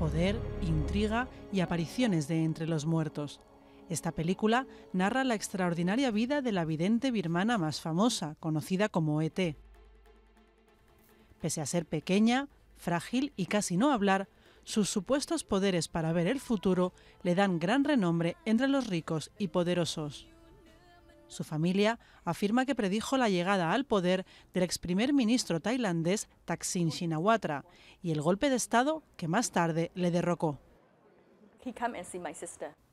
poder, intriga y apariciones de entre los muertos. Esta película narra la extraordinaria vida de la vidente birmana más famosa, conocida como ET. Pese a ser pequeña, frágil y casi no hablar, sus supuestos poderes para ver el futuro le dan gran renombre entre los ricos y poderosos. Su familia afirma que predijo la llegada al poder del ex primer ministro tailandés Thaksin Shinawatra y el golpe de Estado que más tarde le derrocó.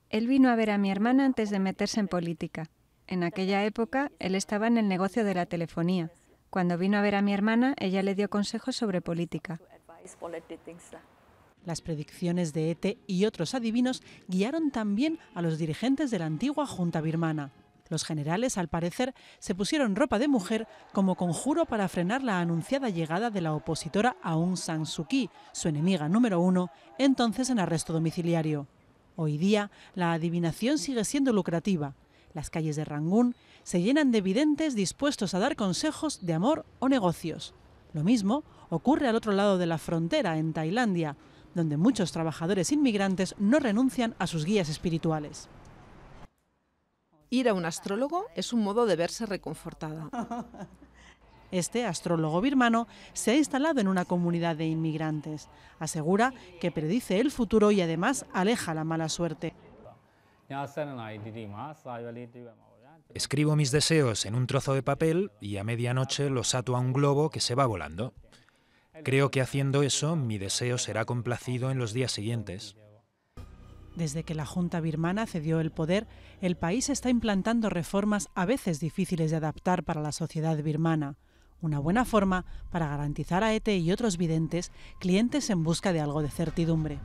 Él vino a ver a mi hermana antes de meterse en política. En aquella época, él estaba en el negocio de la telefonía. Cuando vino a ver a mi hermana, ella le dio consejos sobre política. Las predicciones de Ete y otros adivinos guiaron también a los dirigentes de la antigua Junta Birmana. Los generales, al parecer, se pusieron ropa de mujer como conjuro para frenar la anunciada llegada de la opositora Aung San Suu Kyi, su enemiga número uno, entonces en arresto domiciliario. Hoy día, la adivinación sigue siendo lucrativa. Las calles de Rangún se llenan de videntes dispuestos a dar consejos de amor o negocios. Lo mismo ocurre al otro lado de la frontera, en Tailandia, donde muchos trabajadores inmigrantes no renuncian a sus guías espirituales. Ir a un astrólogo es un modo de verse reconfortada. Este astrólogo birmano se ha instalado en una comunidad de inmigrantes. Asegura que predice el futuro y además aleja la mala suerte. Escribo mis deseos en un trozo de papel y a medianoche los ato a un globo que se va volando. Creo que haciendo eso mi deseo será complacido en los días siguientes. Desde que la Junta birmana cedió el poder, el país está implantando reformas a veces difíciles de adaptar para la sociedad birmana. Una buena forma para garantizar a ETE y otros videntes clientes en busca de algo de certidumbre.